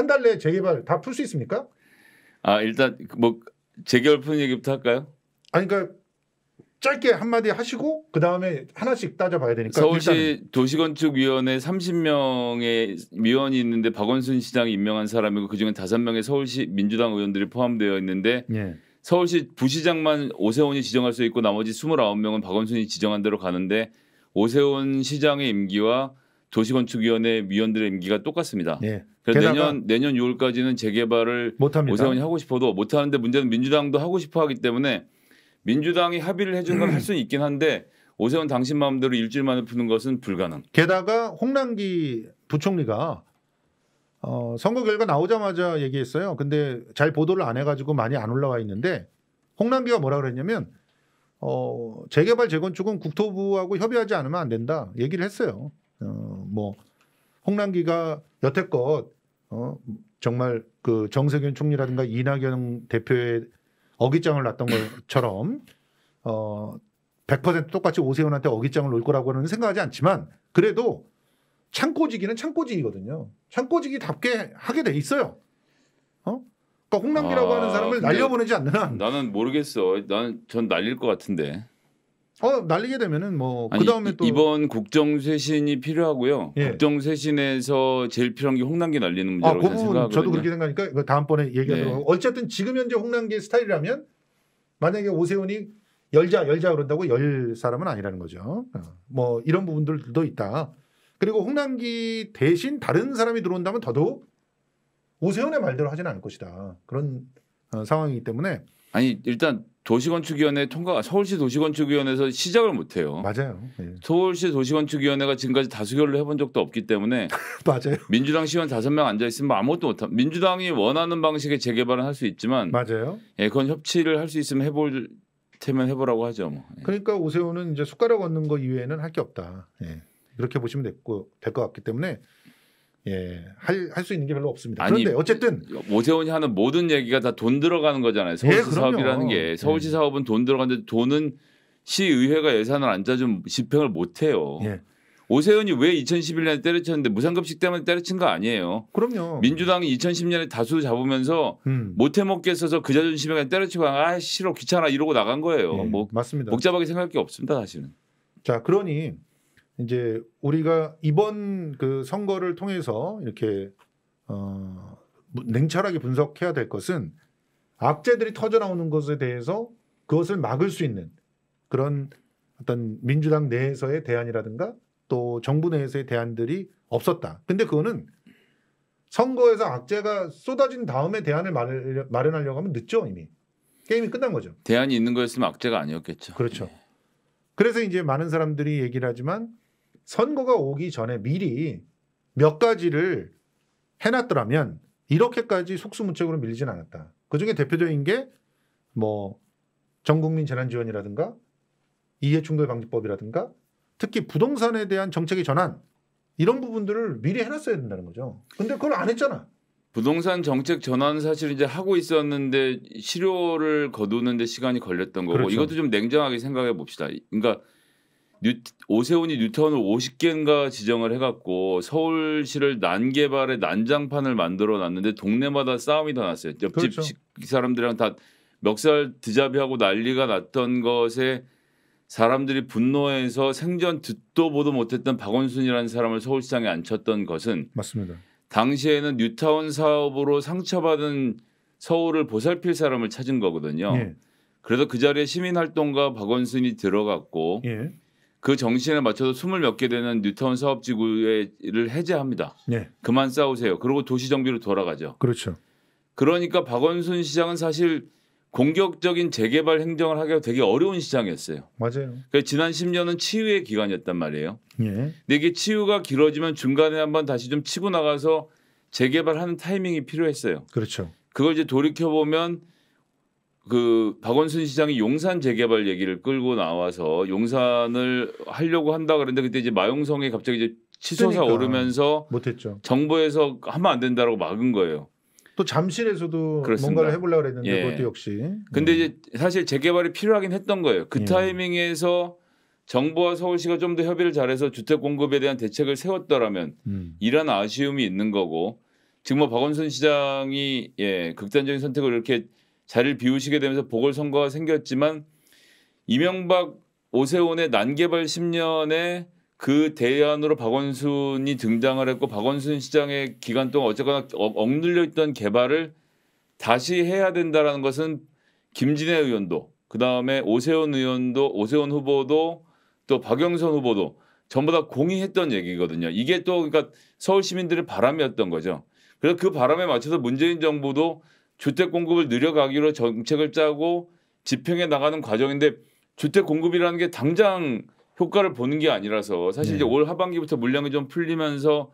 한 달 내에 재개발 다 풀 수 있습니까? 아 일단 뭐 재개발 푸는 얘기부터 할까요? 아니 그러니까 짧게 한마디 하시고 그 다음에 하나씩 따져봐야 되니까 서울시 도시건축위원회 30명의 위원이 있는데 박원순 시장이 임명한 사람이고 그중에 5명의 서울시 민주당 의원들이 포함되어 있는데 예. 서울시 부시장만 오세훈이 지정할 수 있고 나머지 29명은 박원순이 지정한 대로 가는데 오세훈 시장의 임기와 도시건축위원회 위원들의 임기가 똑같습니다. 네. 그래서 내년 내년 6월까지는 재개발을 못 오세훈이 하고 싶어도 못 하는데 문제는 민주당도 하고 싶어 하기 때문에 민주당이 합의를 해준 건할 수는 있긴 한데 오세훈 당신 마음대로 일주일 만에 푸는 것은 불가능. 게다가 홍남기 부총리가 어, 선거 결과 나오자마자 얘기했어요. 근데 잘 보도를 안 해가지고 많이 안 올라와 있는데 홍남기가 뭐라 그랬냐면 어, 재개발 재건축은 국토부하고 협의하지 않으면 안 된다 얘기를 했어요. 어, 뭐 홍남기가 여태껏 어 정말 그 정세균 총리라든가 이낙연 대표의 어깃장을 놨던 것처럼 어100% 똑같이 오세훈한테 어깃장을 놓을 거라고는 생각하지 않지만 그래도 창고지기는 창고지기거든요. 창고지기답게 하게 돼 있어요. 어? 그러니까 홍남기라고 아, 하는 사람을 날려보내지 않는 한 나는 모르겠어. 나는 전 날릴 것 같은데. 어 날리게 되면은 뭐 그다음에 또 이번 국정쇄신이 필요하고요. 예. 국정쇄신에서 제일 필요한 게 홍남기 날리는 아, 문제라고 아, 그 부분 생각하거 저도 그렇게 생각하니까 그 다음번에 얘기하도록 네. 어쨌든 지금 현재 홍남기 스타일이라면 만약에 오세훈이 열자 열자 그런다고 열 사람은 아니라는 거죠. 어, 뭐 이런 부분들도 있다. 그리고 홍남기 대신 다른 사람이 들어온다면 더더욱 오세훈의 말대로 하진 않을 것이다. 그런 어, 상황이기 때문에 아니 일단 도시건축위원회 통과가 서울시 도시건축위원회에서 시작을 못해요. 맞아요. 예. 서울시 도시건축위원회가 지금까지 다수결을 해본 적도 없기 때문에 맞아요. 민주당 시원 다섯 명 앉아 있으면 아무것도 못. 합 민주당이 원하는 방식의 재개발은 할 수 있지만 맞아요. 예, 그건 협치를 할 수 있으면 해볼 테면 해보라고 하죠. 뭐. 예. 그러니까 오세훈은 이제 숟가락 얹는 거 이외에는 할 게 없다. 예. 그렇게 보시면 될것 같기 때문에 예, 할 할 수 있는 게 별로 없습니다. 아니, 그런데 어쨌든 오세훈이 하는 모든 얘기가 다 돈 들어가는 거잖아요. 네, 서울시 예, 사업이라는 게 음. 서울시 예. 사업은 돈 들어가는데 돈은 시의회가 예산을 안 짜주면 집행을 못 해요. 예. 오세훈이 왜 2011년에 때려쳤는데 무상급식 때문에 때려친 거 아니에요. 그럼요. 민주당이 2010년에 다수 잡으면서 음. 못 해먹겠어서 그 자존심에 그냥 때려치고 아 싫어 귀찮아 이러고 나간 거예요. 예, 뭐 맞습니다. 복잡하게 생각할 게 없습니다 사실은. 자 그러니 이제 우리가 이번 그 선거를 통해서 이렇게 어, 냉철하게 분석해야 될 것은 악재들이 터져 나오는 것에 대해서 그것을 막을 수 있는 그런 어떤 민주당 내에서의 대안이라든가 또 정부 내에서의 대안들이 없었다. 근데 그거는 선거에서 악재가 쏟아진 다음에 대안을 마련, 하려고 하면 늦죠 이미 게임이 끝난 거죠. 대안이 있는 거였으면 악재가 아니었겠죠. 그렇죠. 네. 그래서 이제 많은 사람들이 얘기를 하지만 선거가 오기 전에 미리 몇 가지를 해놨더라면 이렇게까지 속수무책으로 밀리진 않았다. 그 중에 대표적인 게 뭐 전국민 재난지원이라든가 이해충돌방지법이라든가 특히 부동산에 대한 정책의 전환 이런 부분들을 미리 해놨어야 된다는 거죠. 근데 그걸 안 했잖아. 부동산 정책 전환 사실 이제 하고 있었는데 실효를 거두는데 시간이 걸렸던 거고 그렇죠. 이것도 좀 냉정하게 생각해 봅시다. 그러니까 뉴, 오세훈이 뉴타운을 50개인가 지정을 해갖고 서울시를 난개발의 난장판을 만들어 놨는데 동네마다 싸움이 더 났어요. 옆집 그렇죠. 사람들이랑 다 멱살 드잡이하고 난리가 났던 것에 사람들이 분노해서 생전 듣도 보도 못했던 박원순이라는 사람을 서울시장에 앉혔던 것은 맞습니다. 당시에는 뉴타운 사업으로 상처받은 서울을 보살필 사람을 찾은 거거든요. 예. 그래서 그 자리에 시민활동가 박원순이 들어갔고 예. 그 정신에 맞춰서 숨을 몇 개 되는 뉴타운 사업지구를 해제합니다. 네. 그만 싸우세요. 그리고 도시정비로 돌아가죠. 그렇죠. 그러니까 박원순 시장은 사실 공격적인 재개발 행정을 하기가 되게 어려운 시장이었어요. 맞아요. 그러니 지난 10년은 치유의 기간이었단 말이에요. 예. 근데 이게 치유가 길어지면 중간에 한번 다시 좀 치고 나가서 재개발하는 타이밍이 필요했어요. 그렇죠. 그걸 이제 돌이켜 보면 그 박원순 시장이 용산 재개발 얘기를 끌고 나와서 용산을 하려고 한다 그랬는데 그때 이제 마용성이 갑자기 이제 치솟아 그러니까. 오르면서 못했죠. 정부에서 하면 안 된다라고 막은 거예요. 또 잠실에서도 그렇습니다. 뭔가를 해보려고 했는데 예. 그것도 역시. 근데 음. 이제 사실 재개발이 필요하긴 했던 거예요. 그 예. 타이밍에서 정부와 서울시가 좀 더 협의를 잘해서 주택 공급에 대한 대책을 세웠더라면 음. 이런 아쉬움이 있는 거고 지금 뭐 박원순 시장이 예 극단적인 선택을 이렇게 자리를 비우시게 되면서 보궐선거가 생겼지만 이명박 오세훈의 난개발 10년에 그 대안으로 박원순이 등장을 했고 박원순 시장의 기간 동안 어쨌거나 억눌려 있던 개발을 다시 해야 된다라는 것은 김진애 의원도 그다음에 오세훈 의원도 오세훈 후보도 또 박영선 후보도 전부 다 공의했던 얘기거든요. 이게 또 그러니까 서울 시민들의 바람이었던 거죠. 그래서 그 바람에 맞춰서 문재인 정부도 주택 공급을 늘려가기로 정책을 짜고 집행해 나가는 과정인데 주택 공급이라는 게 당장 효과를 보는 게 아니라서 사실 네. 이제 올 하반기부터 물량이 좀 풀리면서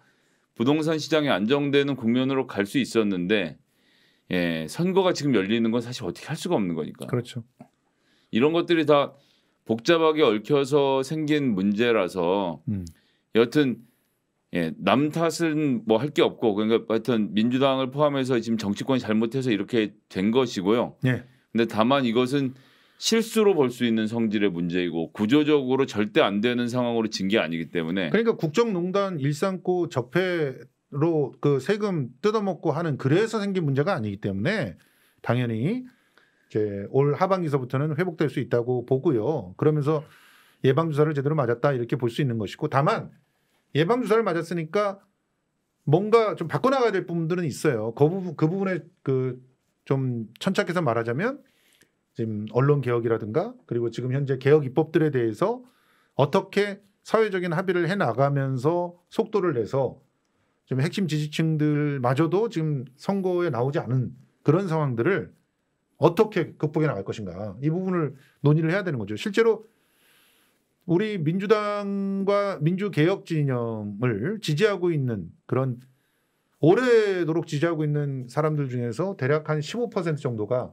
부동산 시장이 안정되는 국면으로 갈 수 있었는데 예, 선거가 지금 열리는 건 사실 어떻게 할 수가 없는 거니까. 그렇죠. 이런 것들이 다 복잡하게 얽혀서 생긴 문제라서 음. 여튼 예, 남 탓은 뭐 할 게 없고 그러니까 하여튼 민주당을 포함해서 지금 정치권이 잘못해서 이렇게 된 것이고요. 예. 근데 다만 이것은 실수로 볼 수 있는 성질의 문제이고 구조적으로 절대 안 되는 상황으로 진 게 아니기 때문에 그러니까 국정농단 일상고 적폐로 그 세금 뜯어먹고 하는 그래서 생긴 문제가 아니기 때문에 당연히 이제 올 하반기서부터는 회복될 수 있다고 보고요. 그러면서 예방주사를 제대로 맞았다 이렇게 볼 수 있는 것이고 다만 예방 주사를 맞았으니까 뭔가 좀 바꿔나가야 될 부분들은 있어요. 그 부분 그 부분에 그좀 천착해서 말하자면 지금 언론 개혁이라든가 그리고 지금 현재 개혁 입법들에 대해서 어떻게 사회적인 합의를 해 나가면서 속도를 내서 지 핵심 지지층들마저도 지금 선거에 나오지 않은 그런 상황들을 어떻게 극복해 나갈 것인가 이 부분을 논의를 해야 되는 거죠. 실제로 우리 민주당과 민주개혁 진영을 지지하고 있는 그런 오래도록 지지하고 있는 사람들 중에서 대략 한 15% 정도가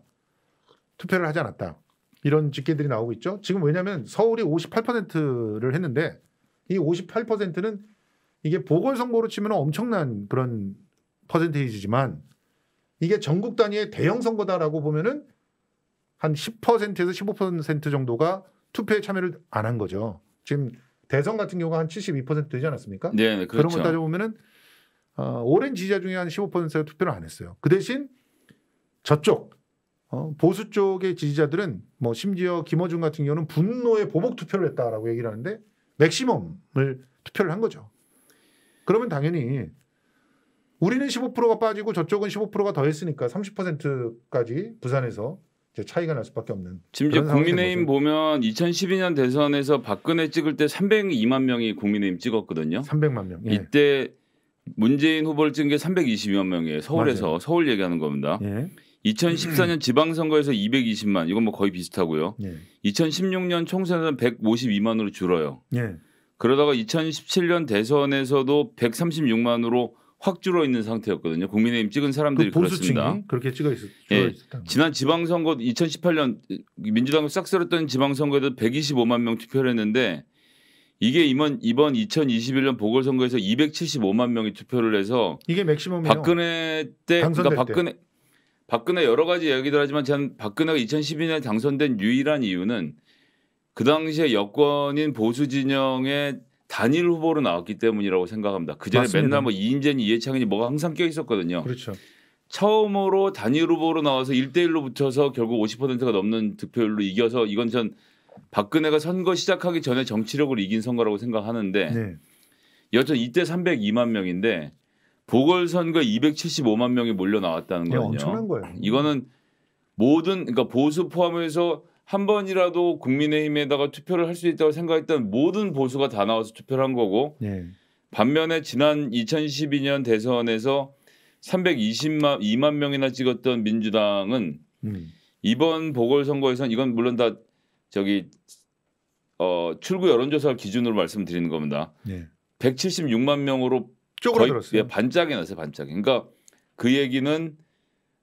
투표를 하지 않았다. 이런 집계들이 나오고 있죠. 지금 왜냐하면 서울이 58%를 했는데 이 58%는 이게 보궐선거로 치면 엄청난 그런 퍼센테이지지만 이게 전국 단위의 대형 선거다라고 보면은 한 10%에서 15% 정도가 투표에 참여를 안 한 거죠. 지금 대선 같은 경우가 한 72% 되지 않았습니까? 네, 그렇죠. 그런 걸 그렇죠. 따져보면은 어, 오랜 지지자 중에 한 15%가 투표를 안 했어요. 그 대신 저쪽 어, 보수 쪽의 지지자들은 뭐 심지어 김어준 같은 경우는 분노의 보복 투표를 했다라고 얘기를 하는데 맥시멈을 투표를 한 거죠. 그러면 당연히 우리는 15%가 빠지고 저쪽은 15%가 더했으니까 30%까지 부산에서 차이가 날 수밖에 없는. 지금 이제 국민의힘 보면 2012년 대선에서 박근혜 찍을 때 302만 명이 국민의힘 찍었거든요. 300만 명. 예. 이때 문재인 후보를 찍은 게 320만 명이에요. 서울에서 맞아요. 서울 얘기하는 겁니다. 예. 2014년 지방선거에서 220만 이건 뭐 거의 비슷하고요. 예. 2016년 총선에서 152만으로 줄어요. 예. 그러다가 2017년 대선에서도 136만으로 확 줄어 있는 상태였거든요. 국민의힘 찍은 사람들이 그 그렇습니다. 그렇게 찍어 있었. 예, 지난 지방선거 2018년 민주당을 싹쓸었던 지방선거에도 125만 명 투표를 했는데 이게 이번 이번 2021년 보궐선거에서 275만 명이 투표를 해서 이게 맥시멈이요. 박근혜 때 그러니까 박근혜 때. 박근혜 여러 가지 이야기들 하지만 전 박근혜가 2012년에 당선된 유일한 이유는 그 당시에 여권인 보수 진영의 단일 후보로 나왔기 때문이라고 생각합니다. 그 전에 맨날 뭐 이인재니 이해창이니 뭐가 항상 껴 있었거든요. 그렇죠. 처음으로 단일 후보로 나와서 1대1로 붙여서 결국 50%가 넘는 득표율로 이겨서 이건 전 박근혜가 선거 시작하기 전에 정치력을 이긴 선거라고 생각하는데 네. 여튼 이때 302만 명인데 보궐선거 275만 명이 몰려 나왔다는 네, 거예요. 엄청난 거예요. 이거는 모든 그러니까 보수 포함해서 한 번이라도 국민의힘에다가 투표를 할 수 있다고 생각했던 모든 보수가 다 나와서 투표를 한 거고 네. 반면에 지난 2012년 대선에서 320만 2만 명이나 찍었던 민주당은 음. 이번 보궐선거에선 이건 물론 다 저기 어, 출구 여론조사 기준으로 말씀드리는 겁니다. 네. 176만 명으로 거의 예, 반짝이 났어요, 반짝이. 그러니까 그 얘기는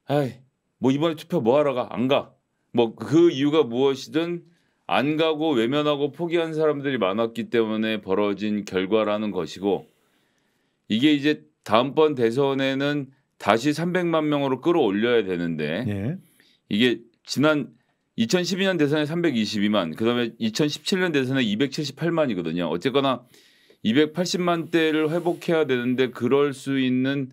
아이 뭐 이번에 투표 뭐 하러 가? 안 가. 뭐그 이유가 무엇이든 안 가고 외면하고 포기한 사람들이 많았기 때문에 벌어진 결과라는 것이고 이게 이제 다음번 대선에는 다시 300만 명으로 끌어올려야 되는데 예. 이게 지난 2012년 대선에 322만, 그다음에 2017년 대선에 278만이거든요. 어쨌거나 280만 대를 회복해야 되는데 그럴 수 있는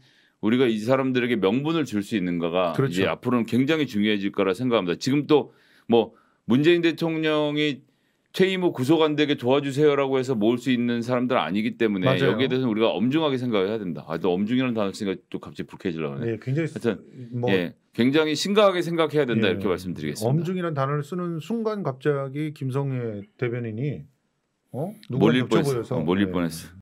우리가 이 사람들에게 명분을 줄 수 있는가가 그렇죠. 이제 앞으로는 굉장히 중요해질 거라 생각합니다. 지금 또뭐 문재인 대통령이 최임모 구속 안 되게 도와주세요라고 해서 모을 수 있는 사람들 아니기 때문에 맞아요. 여기에 대해서 우리가 엄중하게 생각해야 된다. 아, 또 엄중이라는 단어 쓰니까 또 갑자기 불쾌해지려고 하네. 네, 굉장히 하여튼 뭐 예, 굉장히 심각하게 생각해야 된다 예, 이렇게 말씀드리겠습니다. 엄중이라는 단어를 쓰는 순간 갑자기 김성애 대변인이 어? 몰릴 뻔했어. 어, 몰릴 네. 뻔했어.